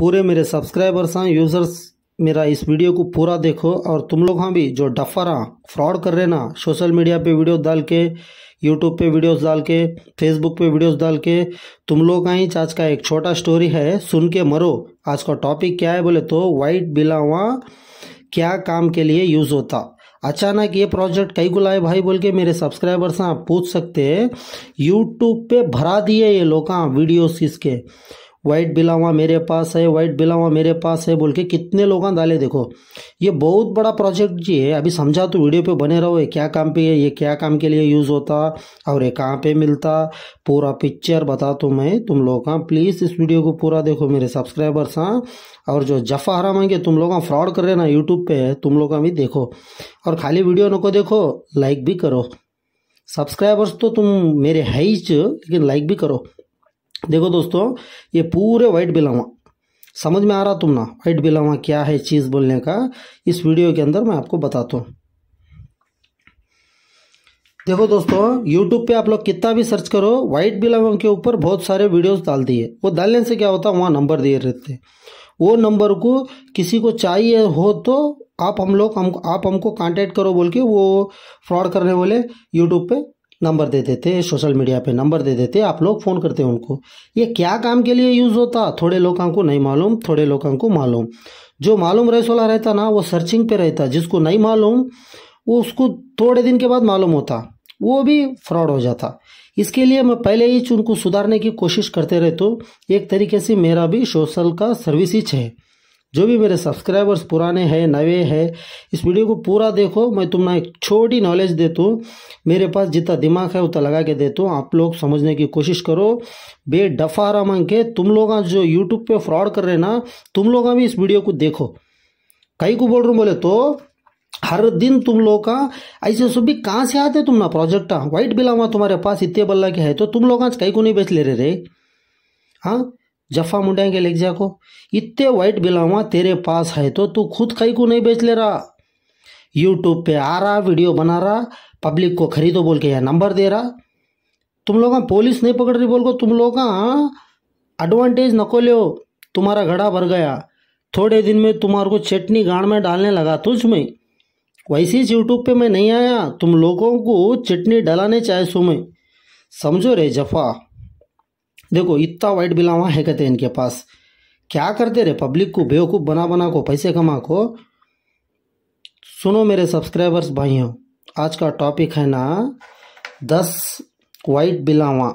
पूरे मेरे सब्सक्राइबर्स हैं यूज़र्स मेरा इस वीडियो को पूरा देखो और तुम लोग हाँ भी जो डफर हाँ फ्रॉड कर रहे ना सोशल मीडिया पे वीडियो डाल के यूट्यूब पे वीडियोस डाल के फेसबुक पे वीडियोस डाल के तुम लोग का हाँ ही आज का एक छोटा स्टोरी है सुन के मरो आज का टॉपिक क्या है बोले तो वाइट बिलावा क्या काम के लिए यूज़ होता अचानक ये प्रोजेक्ट कई को लाए भाई बोल के मेरे सब्सक्राइबर्स हाँ आप पूछ सकते हैं यूट्यूब पे भरा दिए ये लोग वीडियोस हाँ, इसके वाइट बिलावा मेरे पास है वाइट बिलावा मेरे पास है बोल के कितने लोग डाले देखो ये बहुत बड़ा प्रोजेक्ट जी है अभी समझा तो वीडियो पे बने रहो ये क्या काम पे है ये क्या काम के लिए यूज़ होता और ये कहाँ पे मिलता पूरा पिक्चर बता तो मैं तुम लोग का प्लीज़ इस वीडियो को पूरा देखो मेरे सब्सक्राइबर्स हाँ और जो जफा हरा मांगे तुम लोग हाँ फ्रॉड कर रहे ना यूट्यूब पे तुम लोग का भी देखो और खाली वीडियो न को देखो लाइक भी करो सब्सक्राइबर्स तो तुम मेरे है ही लेकिन लाइक भी करो देखो दोस्तों ये पूरे वाइट बिलावा समझ में आ रहा तुम ना वाइट बिलावा क्या है चीज़ बोलने का इस वीडियो के अंदर मैं आपको बताता हूँ देखो दोस्तों यूट्यूब पे आप लोग कितना भी सर्च करो व्हाइट बिलावा के ऊपर बहुत सारे वीडियोस डाल दिए वो डालने से क्या होता है वहाँ नंबर दिए रहते वो नंबर को किसी को चाहिए हो तो आप हम लोग हम आप हमको कांटेक्ट करो बोल के वो फ्रॉड करने वाले यूट्यूब पे नंबर दे देते सोशल मीडिया पे नंबर दे देते आप लोग फ़ोन करते उनको ये क्या काम के लिए यूज़ होता थोड़े लोगों को नहीं मालूम थोड़े लोगों को मालूम जो मालूम रसोला रहता ना वो सर्चिंग पे रहता जिसको नहीं मालूम वो उसको थोड़े दिन के बाद मालूम होता वो भी फ्रॉड हो जाता इसके लिए मैं पहले ही उनको सुधारने की कोशिश करते रहते एक तरीके से मेरा भी सोशल का सर्विस ही है जो भी मेरे सब्सक्राइबर्स पुराने हैं नवे हैं इस वीडियो को पूरा देखो मैं तुम्हें एक छोटी नॉलेज देता हूँ मेरे पास जितना दिमाग है उतना लगा के देता हूँ आप लोग समझने की कोशिश करो बेडफा मांग के तुम लोग जो यूट्यूब पे फ्रॉड कर रहे ना तुम लोग भी इस वीडियो को देखो कहीं को बोल रहा हूँ बोले तो हर दिन तुम लोग का ऐसे भी कहाँ से आते तुम ना प्रोजेक्ट व्हाइट बिलावा तुम्हारे पास इतने बल्ला के है तो तुम लोग आज कहीं को नहीं बेच ले रहे रे हाँ जफा मुंडाएंगे के को इतने वाइट बिलावा तेरे पास है तो तू खुद कहीं को नहीं बेच ले रहा यूट्यूब पे आ रहा वीडियो बना रहा पब्लिक को खरीदो बोल के या नंबर दे रहा तुम लोग पुलिस हाँ नहीं पकड़ रही बोल को तुम लोग एडवांटेज नको ले तुम्हारा घड़ा भर गया थोड़े दिन में तुम्हारे को चटनी गाड़ में डालने लगा तुझ में वैसे ही यूट्यूब पे मैं नहीं आया तुम लोगों को चटनी डलाने चाहे सो मैं समझो रे जफा देखो इतना वाइट बिलावा है कहते हैं इनके पास क्या करते रहे पब्लिक को बेवकूफ़ बना बना को पैसे कमा को सुनो मेरे सब्सक्राइबर्स भाइयों आज का टॉपिक है ना दस वाइट बिलावा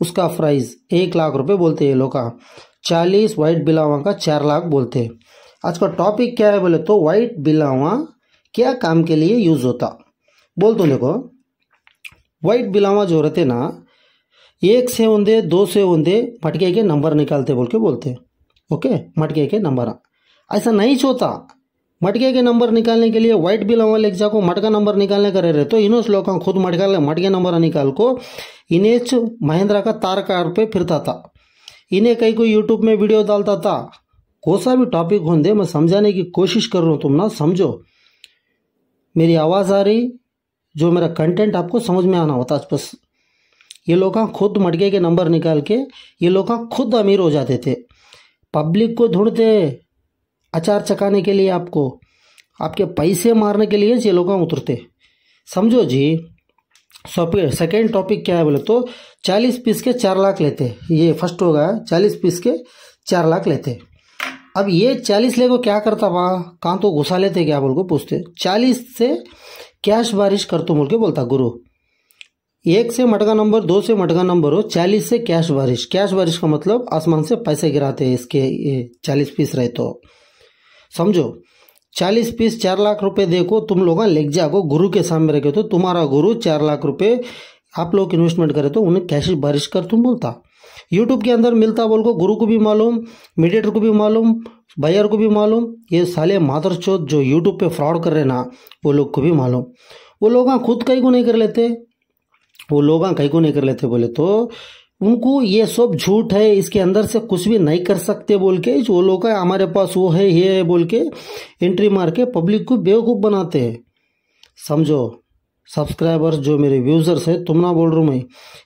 उसका प्राइस एक लाख रुपए बोलते हैं लोग का चालीस वाइट बिलावा का चार लाख बोलते हैं आज का टॉपिक क्या है बोले तो वाइट बिलावा क्या काम के लिए यूज़ होता बोल तो देखो वाइट बिलावा जो रहते ना एक से ಒಂದೇ दो से ಒಂದೇ मटके के नंबर निकालते बोल के बोलते हैं ओके मटके के नंबर ऐसा नहीं छोता मटके के नंबर निकालने के लिए व्हाइट बिल अमल एग्जा को मटका नंबर निकालने का रह रहे तो इनोस श्लोक खुद मटका मटके नंबर निकाल को इनेच महिंद्रा का तार कार पे फिरता था इन्हें कहीं कोई यूट्यूब में वीडियो डालता था कोसा सा भी टॉपिक होंदे मैं समझाने की कोशिश कर रहा हूँ तुम ना समझो मेरी आवाज़ आ रही जो मेरा कंटेंट आपको समझ में आना होता बस ये लोग हाँ खुद मटके के नंबर निकाल के ये लोग हाँ खुद अमीर हो जाते थे पब्लिक को ढूंढते अचार चकाने के लिए आपको आपके पैसे मारने के लिए ये लोग हाँ उतरते समझो जी सेकेंड टॉपिक क्या है बोले तो चालीस पीस के चार लाख लेते ये फर्स्ट होगा चालीस पीस के चार लाख लेते अब ये चालीस ले को क्या करता वहाँ कहाँ तो घुसा लेते क्या बोल को पूछते चालीस से कैश बारिश कर तो बोल के बोलता गुरु एक से मटका नंबर दो से मटका नंबर हो चालीस से कैश बारिश कैश बारिश का मतलब आसमान से पैसे गिराते हैं इसके चालीस पीस रहे तो समझो चालीस पीस चार लाख रुपए देखो तुम लोग हाँ लेक जाओ गुरु के सामने रखे तो तुम्हारा गुरु चार लाख रुपए आप लोग इन्वेस्टमेंट करे तो उन्हें कैश बारिश कर तुम बोलता यूट्यूब के अंदर मिलता बोल को गुरु को भी मालूम मीडिएटर को भी मालूम बायर को भी मालूम ये साले माधर चौथ जो यूट्यूब पे फ्रॉड कर रहे ना वो लोग को भी मालूम वो लोग हाँ खुद कहीं को नहीं कर लेते वो लोग हाँ कहीं को नहीं कर लेते बोले तो उनको ये सब झूठ है इसके अंदर से कुछ भी नहीं कर सकते बोल के जो लोग है हमारे पास वो है ये है बोल के एंट्री मार के पब्लिक को बेवकूफ़ बनाते हैं समझो सब्सक्राइबर्स जो मेरे व्यूज़र्स है तुम ना बोल रहा हूँ मैं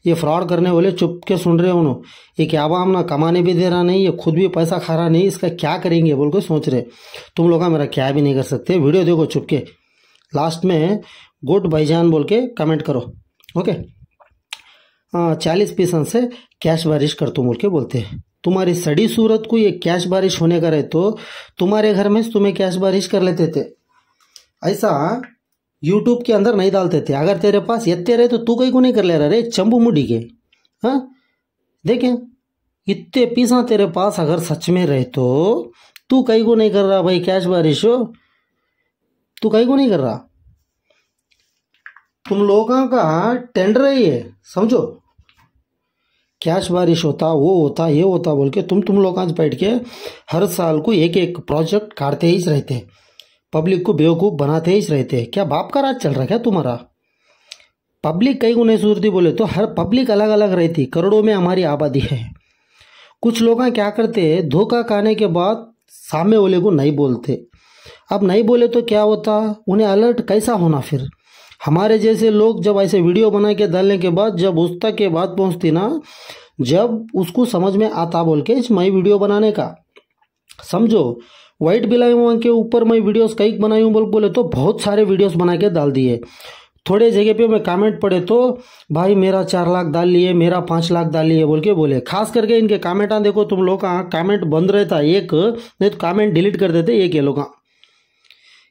ये फ्रॉड करने वाले चुप के सुन रहे हो ये क्या हम ना कमाने भी दे रहा नहीं ये खुद भी पैसा खा रहा नहीं इसका क्या करेंगे बोल के सोच रहे तुम लोग हाँ मेरा क्या भी नहीं कर सकते वीडियो देखो चुप के लास्ट में गुड भाईजान बोल के कमेंट करो ओके चालीस पीसन से कैश बारिश कर तो बोल के बोलते हैं तुम्हारी सड़ी सूरत को ये कैश बारिश होने का रहे तो तुम्हारे घर में तुम्हें कैश बारिश कर लेते थे ऐसा यूट्यूब के अंदर नहीं डालते थे अगर तेरे पास इतने रहे तो तू कहीं को नहीं कर ले रहा रे चंबू मुडी के हाँ देखें इतने पीसा तेरे पास अगर सच में रहे तो तू कहीं को नहीं कर रहा भाई कैश बारिश हो तू कहीं को नहीं कर रहा तुम लोगों का टेंडर है ये समझो कैश बारिश होता वो होता ये होता बोल के तुम तुम लोग बैठ के हर साल को एक एक प्रोजेक्ट काटते ही रहते पब्लिक को बेवकूफ़ बनाते ही रहते क्या बाप का राज चल रहा है क्या तुम्हारा पब्लिक कई गुने सूरती बोले तो हर पब्लिक अलग अलग रहती करोड़ों में हमारी आबादी है कुछ लोग क्या करते हैं धोखा खाने के बाद सामने वाले को नहीं बोलते अब नहीं बोले तो क्या होता उन्हें अलर्ट कैसा होना फिर हमारे जैसे लोग जब ऐसे वीडियो बना के डालने के बाद जब उस तक के बात पहुँचती ना जब उसको समझ में आता बोल के मैं वीडियो बनाने का समझो व्हाइट बिलाई के ऊपर मैं वीडियोस कई बनाई हूँ बोल बोले तो बहुत सारे वीडियोस बना के डाल दिए थोड़े जगह पे मैं कमेंट पढ़े तो भाई मेरा चार लाख डाल लिए मेरा पाँच लाख डाल लिए बोल के बोले खास करके इनके कामेंटा देखो तुम लोग का कामेंट बंद रहता एक नहीं तो कामेंट डिलीट कर देते एक ये लोग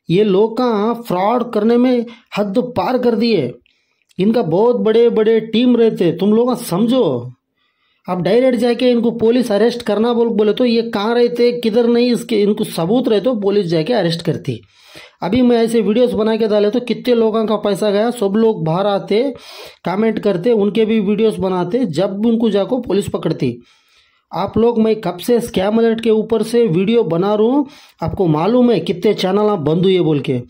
ये लोग कहाँ फ्रॉड करने में हद पार कर दिए इनका बहुत बड़े बड़े टीम रहते तुम लोग समझो आप डायरेक्ट जाके इनको पुलिस अरेस्ट करना बोल बोले तो ये कहाँ रहते किधर नहीं इसके इनको सबूत रहे तो पुलिस जाके अरेस्ट करती अभी मैं ऐसे वीडियोस बना के डाले तो कितने लोगों का पैसा गया सब लोग बाहर आते कमेंट करते उनके भी वीडियोस बनाते जब उनको जाको पुलिस पकड़ती आप लोग मैं कब से स्कैम अलर्ट के ऊपर से वीडियो बना रहा हूँ आपको मालूम है कितने चैनल आप बंद हुए बोल के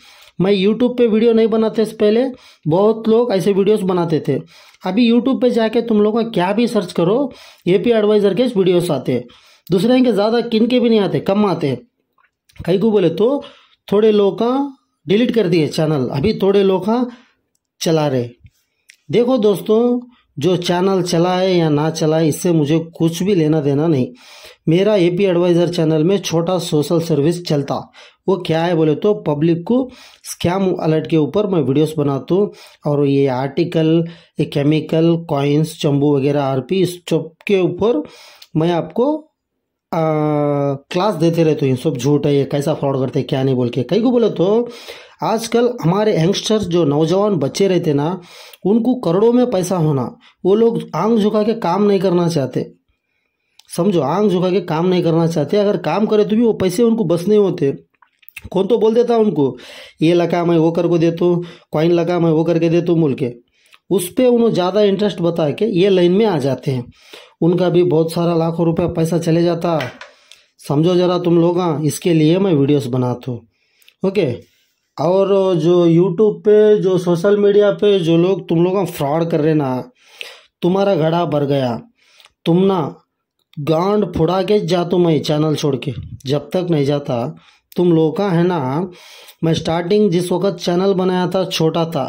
मैं यूट्यूब पे वीडियो नहीं बनाते इस पहले बहुत लोग ऐसे वीडियोस बनाते थे अभी यूट्यूब पे जाके तुम लोगों का क्या भी सर्च करो ए पी एडवाइज़र के वीडियोस आते हैं दूसरे के ज़्यादा किन के भी नहीं आते कम आते कहीं को बोले तो थोड़े लोग का डिलीट कर दिए चैनल अभी थोड़े लोग का चला रहे देखो दोस्तों जो चैनल चला है या ना चला है इससे मुझे कुछ भी लेना देना नहीं मेरा एपी एडवाइज़र चैनल में छोटा सोशल सर्विस चलता वो क्या है बोले तो पब्लिक को स्कैम अलर्ट के ऊपर मैं वीडियोस बनाता हूँ और ये आर्टिकल ये केमिकल कॉइन्स चंबू वगैरह आरपी इस सब के ऊपर मैं आपको आ, क्लास देते रहते हूँ सब झूठ है ये कैसा फ्रॉड करते क्या नहीं बोल के कहीं को बोले तो आजकल हमारे यंगस्टर जो नौजवान बच्चे रहते ना उनको करोड़ों में पैसा होना वो लोग आंग झुका के काम नहीं करना चाहते समझो आंग झुका के काम नहीं करना चाहते अगर काम करे तो भी वो पैसे उनको बस नहीं होते कौन तो बोल देता उनको ये लगा मैं वो करके दे तो कॉइन लगा मैं वो करके दे तो बोल के उस पर उन्होंने ज़्यादा इंटरेस्ट बता के ये लाइन में आ जाते हैं उनका भी बहुत सारा लाखों रुपया पैसा चले जाता समझो ज़रा तुम लोग हाँ, इसके लिए मैं वीडियोस बनाता हूँ ओके और जो यूट्यूब पे जो सोशल मीडिया पे जो लोग तुम लोग का फ्रॉड कर रहे ना तुम्हारा घड़ा भर गया तुम ना गांड फुड़ा के जा तो मैं चैनल छोड़ के जब तक नहीं जाता तुम लोग का है ना मैं स्टार्टिंग जिस वक्त चैनल बनाया था छोटा था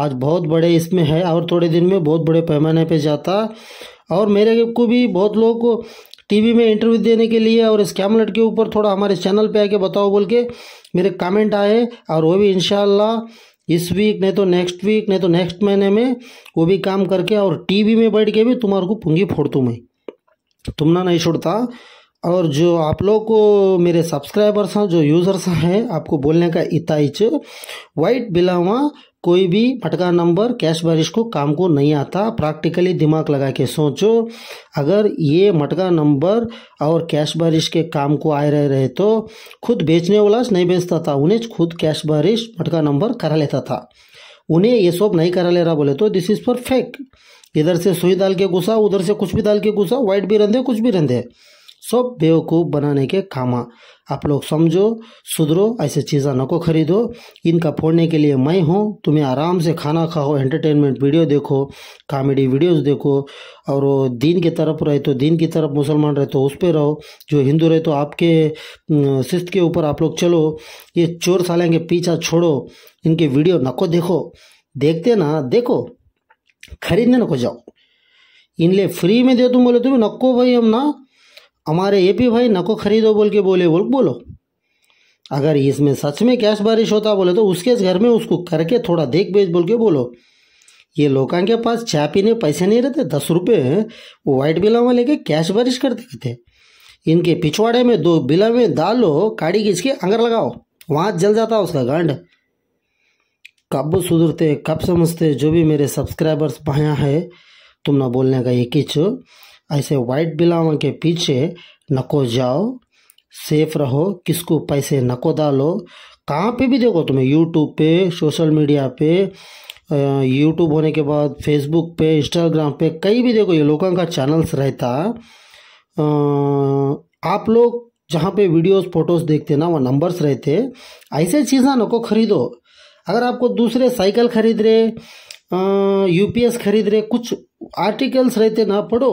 आज बहुत बड़े इसमें है और थोड़े दिन में बहुत बड़े पैमाने पे जाता और मेरे को भी बहुत लोग टीवी में इंटरव्यू देने के लिए और स्कैम लट के ऊपर थोड़ा हमारे चैनल पे आके बताओ बोल के मेरे कमेंट आए और वो भी इन इस वीक नहीं तो नेक्स्ट वीक नहीं तो नेक्स्ट महीने में वो भी काम करके और टीवी में बैठ के भी तुम्हारे को पुंगी फोड़ दूँ मैं तुमना नहीं छोड़ता और जो आप लोग को मेरे सब्सक्राइबर्स हैं जो यूज़र्स हैं आपको बोलने का इताइच वाइट बिलावा कोई भी फटका नंबर कैश बारिश को काम को नहीं आता प्रैक्टिकली दिमाग लगा के सोचो अगर ये मटका नंबर और कैश बारिश के काम को आए रहे रहे तो खुद बेचने वाला नहीं बेचता था उन्हें खुद कैश बारिश मटका नंबर करा लेता था उन्हें ये सब नहीं करा ले रहा बोले तो दिस इज़ फेक इधर से सुई डाल के घुसा उधर से कुछ भी डाल के घुसा वाइट भी रंधे कुछ भी रंधे सब बेवकूफ़ बनाने के खामा आप लोग समझो सुधरो ऐसे चीज़ा नको खरीदो इनका फोड़ने के लिए मैं हूँ तुम्हें आराम से खाना खाओ एंटरटेनमेंट वीडियो देखो कॉमेडी वीडियोस देखो और दीन की तरफ रहे तो दीन की तरफ मुसलमान रहे तो उस पर रहो जो हिंदू रहे तो आपके शिस्त के ऊपर आप लोग चलो ये चोर साले के पीछा छोड़ो इनके वीडियो नको देखो देखते ना देखो खरीदने नको जाओ इनले फ्री में दे तुम बोले तुम्हें नको भाई हम ना हमारे ए पी भाई नको खरीदो बोल के बोले बोल बोलो अगर इसमें सच में कैश बारिश होता बोले तो उसके घर में उसको करके थोड़ा देख बेच बोल के बोलो ये लोग के पास चाय पीने पैसे नहीं रहते दस रुपये वो वाइट बिला में लेके कैश बारिश करते थे इनके पिछवाड़े में दो बिला में डालो काड़ी खींच के अंगर लगाओ वहाँ जल जाता उसका गांड कब सुधरते कब समझते जो भी मेरे सब्सक्राइबर्स भाया है तुम ना बोलने का ये किच ऐसे वाइट बिलाव के पीछे नको जाओ सेफ रहो किसको पैसे नको डालो कहाँ पे भी देखो तुम्हें यूट्यूब पे सोशल मीडिया पे यूट्यूब होने के बाद फेसबुक पे इंस्टाग्राम पे कहीं भी देखो ये लोगों का चैनल्स रहता आप लोग जहाँ पे वीडियोस फोटोज देखते ना वहाँ नंबर्स रहते ऐसे चीज़ा नको खरीदो अगर आपको दूसरे साइकिल खरीद रहे यूपीएस खरीद रहे कुछ आर्टिकल्स रहते ना पढ़ो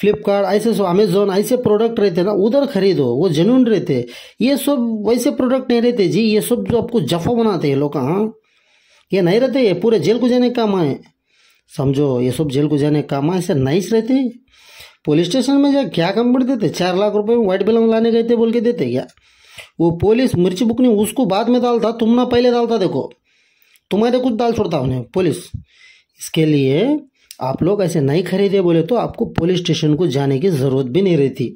फ्लिपकार्ट ऐसे सो अमेजोन ऐसे प्रोडक्ट रहते ना उधर खरीदो वो जेन्यून रहते ये सब वैसे प्रोडक्ट नहीं रहते जी ये सब जो आपको जफा बनाते हैं लोग हाँ ये नहीं रहते ये पूरे जेल को जाने काम आए समझो ये सब जेल को जाने काम आए ऐसे नाइस रहते पुलिस स्टेशन में जा क्या काम पड़ते देते चार लाख रुपये में व्हाइट बिलम लाने गए थे बोल के देते क्या वो पुलिस मिर्ची बुकनी उसको बाद में डालता तुम ना पहले डालता देखो तुम्हारे कुछ डाल छोड़ता उन्हें पुलिस इसके लिए आप लोग ऐसे नहीं खरीदे बोले तो आपको पुलिस स्टेशन को जाने की ज़रूरत भी नहीं रहती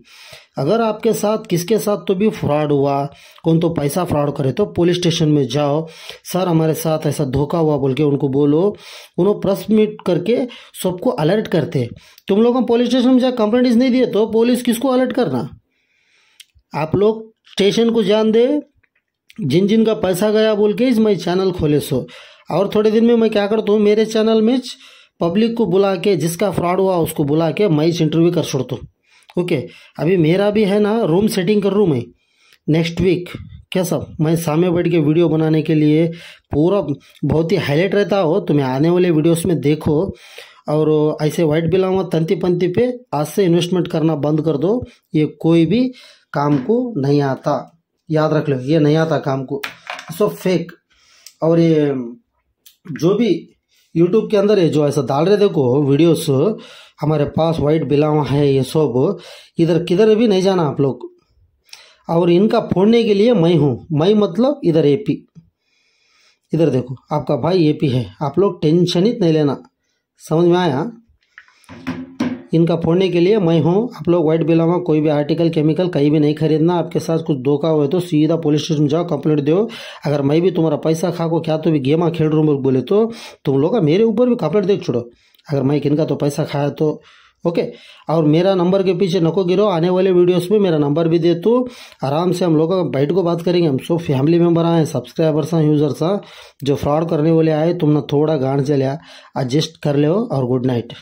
अगर आपके साथ किसके साथ तो भी फ्रॉड हुआ कौन तो पैसा फ्रॉड करे तो पुलिस स्टेशन में जाओ सर हमारे साथ ऐसा धोखा हुआ बोल के उनको बोलो उन्होंने प्रेस मीट करके सबको अलर्ट करते तुम लोग हम पुलिस स्टेशन में जाकर कंप्लेंट नहीं दिए तो पुलिस किसको अलर्ट करना आप लोग स्टेशन को जान दे जिन जिन का पैसा गया बोल के इस मैं चैनल खोले सो और थोड़े दिन में मैं क्या करता हूँ मेरे चैनल में पब्लिक को बुला के जिसका फ्रॉड हुआ उसको बुला के मैं इंटरव्यू कर छोड़ दूँ ओके अभी मेरा भी है ना रूम सेटिंग कर रूँ मैं नेक्स्ट वीक क्या सब मैं सामने बैठ के वीडियो बनाने के लिए पूरा बहुत ही हाईलाइट रहता हो तुम्हें तो आने वाले वीडियोस में देखो और ऐसे वाइट बिलावा तंती पंती पे आज से इन्वेस्टमेंट करना बंद कर दो ये कोई भी काम को नहीं आता याद रख लो ये नहीं आता काम को सो फेक और ये जो भी यूट्यूब के अंदर ये जो ऐसा डाल रहे देखो वीडियोस हमारे पास वाइट बिलाव है ये सब इधर किधर भी नहीं जाना आप लोग और इनका फोड़ने के लिए मैं हूँ मैं मतलब इधर एपी इधर देखो आपका भाई एपी है आप लोग टेंशन ही नहीं लेना समझ में आया इनका फोड़ने के लिए मैं हूँ आप लोग व्हाइट बिलावा कोई भी आर्टिकल केमिकल कहीं भी नहीं खरीदना आपके साथ कुछ धोखा हुआ तो सीधा पुलिस स्टेशन जाओ कंप्लेट दो अगर मैं भी तुम्हारा पैसा खा को क्या तो भी गेमा खेल रूम बोले तो तुम लोग मेरे ऊपर भी कंप्लेट देख छोड़ो अगर मैं किन तो पैसा खाया तो ओके और मेरा नंबर के पीछे नको गिरो आने वाले वीडियोस में मेरा नंबर भी दे तो आराम से हम लोग बैठ को बात करेंगे हम सब फैमिली मेम्बर आए सब्सक्राइबर्स हैं यूज़र्स हैं जो फ्रॉड करने वाले आए तुमने थोड़ा गांड से लिया एडजस्ट कर ले और गुड नाइट